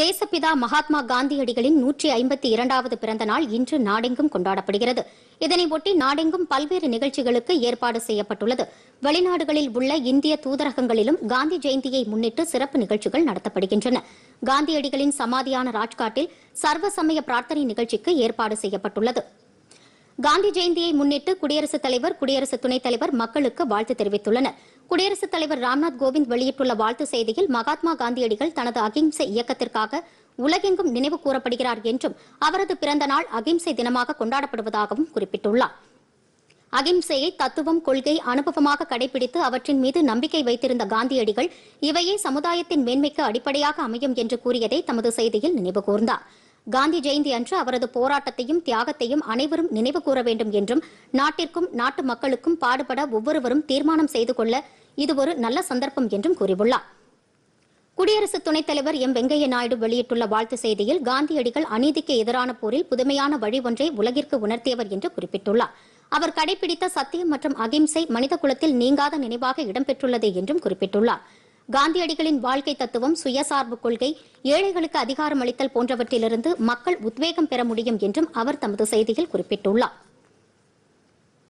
தேசப்பிதா மகாத்மா காந்தியடிகளின் நூற்றி ஐம்பத்தி இரண்டாவது பிறந்த நாள் இன்று நாடெங்கும் கொண்டாடப்படுகிறது இதனையொட்டி நாடெங்கும் பல்வேறு நிகழ்ச்சிகளுக்கு ஏற்பாடு செய்யப்பட்டுள்ளது வெளிநாடுகளில் உள்ள இந்திய தூதரகங்களிலும் காந்தி ஜெயந்தியை முன்னிட்டு சிறப்பு நிகழ்ச்சிகள் நடத்தப்படுகின்றன காந்தியடிகளின் சமாதியான ராஜ்காட்டில் சர்வ சமய பிரார்த்தனை நிகழ்ச்சிக்கு ஏற்பாடு செய்யப்பட்டுள்ளது காந்தி ஜெயந்தியை முன்னிட்டு குடியரசுத் தலைவர் குடியரசு துணைத் தலைவர் மக்களுக்கு வாழ்த்து தெரிவித்துள்ளனா் குடியரசுத் தலைவர் ராம்நாத் கோவிந்த் வெளியிட்டுள்ள வாழ்த்து செய்தியில் மகாத்மா காந்தியடிகள் தனது அகிம்சை இயக்கத்திற்காக உலகெங்கும் நினைவு கூறப்படுகிறார் என்றும் அவரது பிறந்த நாள் அகிம்சை தினமாக கொண்டாடப்படுவதாகவும் குறிப்பிட்டுள்ளார் அகிம்சையை தத்துவம் கொள்கை அனுபவமாக கடைபிடித்து அவற்றின் மீது நம்பிக்கை வைத்திருந்த காந்தியடிகள் இவையே சமுதாயத்தின் மேன்மைக்கு அடிப்படையாக அமையும் என்று கூறியதை தமது செய்தியில் நினைவு கூர்ந்தார் காந்தி ஜெயந்தி அன்று அவரது போராட்டத்தையும் தியாகத்தையும் அனைவரும் நினைவு கூற வேண்டும் என்றும் நாட்டிற்கும் நாட்டு மக்களுக்கும் பாடுபட ஒவ்வொருவரும் தீர்மானம் செய்து கொள்ள இது ஒரு நல்ல சந்தர்ப்பம் என்றும் கூறியுள்ளார் குடியரசு துணைத் தலைவர் எம் வெங்கையா நாயுடு வெளியிட்டுள்ள வாழ்த்து செய்தியில் காந்தியடிகள் அநீதிக்கு எதிரான போரில் புதுமையான வழி ஒன்றை உலகிற்கு உணர்த்தியவர் என்று குறிப்பிட்டுள்ளார் அவர் கடைபிடித்த சத்தியம் மற்றும் அகிம்சை மனித குலத்தில் நீங்காத நினைவாக இடம்பெற்றுள்ளது என்றும் குறிப்பிட்டுள்ளார் காந்தியடிகளின் வாழ்க்கை தத்துவம் சுயசார்பு கொள்கை ஏழைகளுக்கு அதிகாரமளித்தல் போன்றவற்றிலிருந்து மக்கள் உத்வேகம் பெற முடியும் என்றும் அவர் தமது செய்தியில் குறிப்பிட்டுள்ளார்